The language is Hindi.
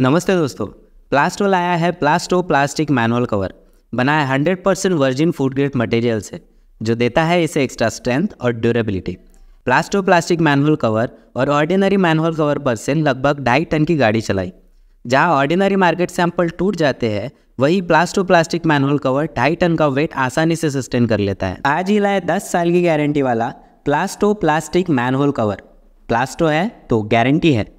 नमस्ते दोस्तों प्लास्टोल आया है प्लास्टो प्लास्टिक मैनुअल कवर बना है hundred percent virgin food grade material से जो देता है इसे एक्स्ट्रा स्ट्रेंथ और durability Plasto plastic manhole cover और ऑर्डिनरी मैनुअल कवर पर से लगभग ढाई टन की गाड़ी चलाई जहाँ ऑर्डिनरी मार्केट सैंपल टूट जाते हैं वही प्लास्टो प्लास्टिक मैनुअल कवर ढाई टन का वेट आसानी से सस्टेन कर लेता है आज ही लाए दस साल की गारंटी वाला Plasto plastic manhole cover Plasto है तो गारंटी है